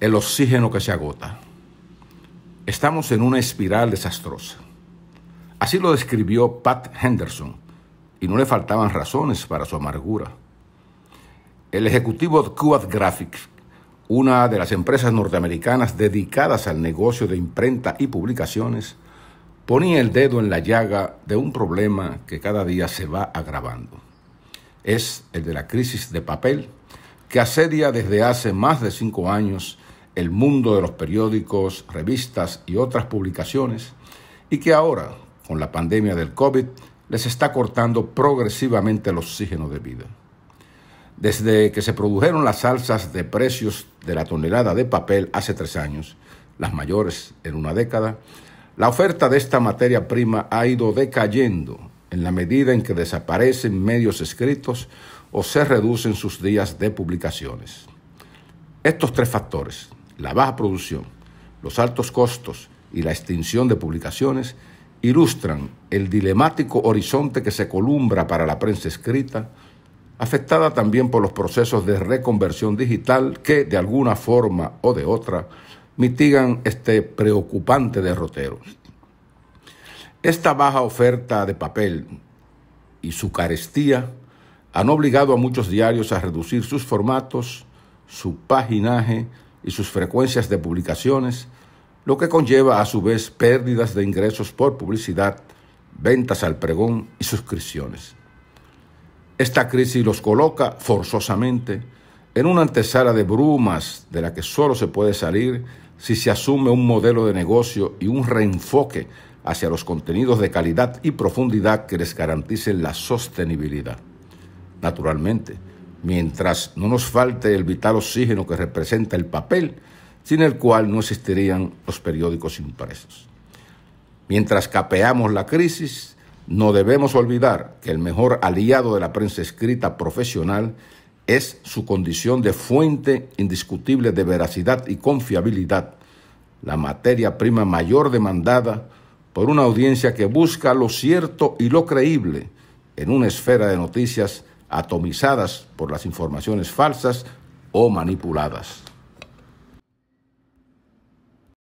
el oxígeno que se agota. Estamos en una espiral desastrosa. Así lo describió Pat Henderson, y no le faltaban razones para su amargura. El ejecutivo de Graphics, una de las empresas norteamericanas dedicadas al negocio de imprenta y publicaciones, ponía el dedo en la llaga de un problema que cada día se va agravando. Es el de la crisis de papel que asedia desde hace más de cinco años el mundo de los periódicos, revistas y otras publicaciones, y que ahora, con la pandemia del COVID, les está cortando progresivamente el oxígeno de vida. Desde que se produjeron las alzas de precios de la tonelada de papel hace tres años, las mayores en una década, la oferta de esta materia prima ha ido decayendo en la medida en que desaparecen medios escritos o se reducen sus días de publicaciones. Estos tres factores, la baja producción, los altos costos y la extinción de publicaciones ilustran el dilemático horizonte que se columbra para la prensa escrita, afectada también por los procesos de reconversión digital que, de alguna forma o de otra, mitigan este preocupante derrotero. Esta baja oferta de papel y su carestía han obligado a muchos diarios a reducir sus formatos, su paginaje, y sus frecuencias de publicaciones, lo que conlleva a su vez pérdidas de ingresos por publicidad, ventas al pregón y suscripciones. Esta crisis los coloca forzosamente en una antesala de brumas de la que solo se puede salir si se asume un modelo de negocio y un reenfoque hacia los contenidos de calidad y profundidad que les garanticen la sostenibilidad. Naturalmente, mientras no nos falte el vital oxígeno que representa el papel, sin el cual no existirían los periódicos impresos. Mientras capeamos la crisis, no debemos olvidar que el mejor aliado de la prensa escrita profesional es su condición de fuente indiscutible de veracidad y confiabilidad, la materia prima mayor demandada por una audiencia que busca lo cierto y lo creíble en una esfera de noticias atomizadas por las informaciones falsas o manipuladas.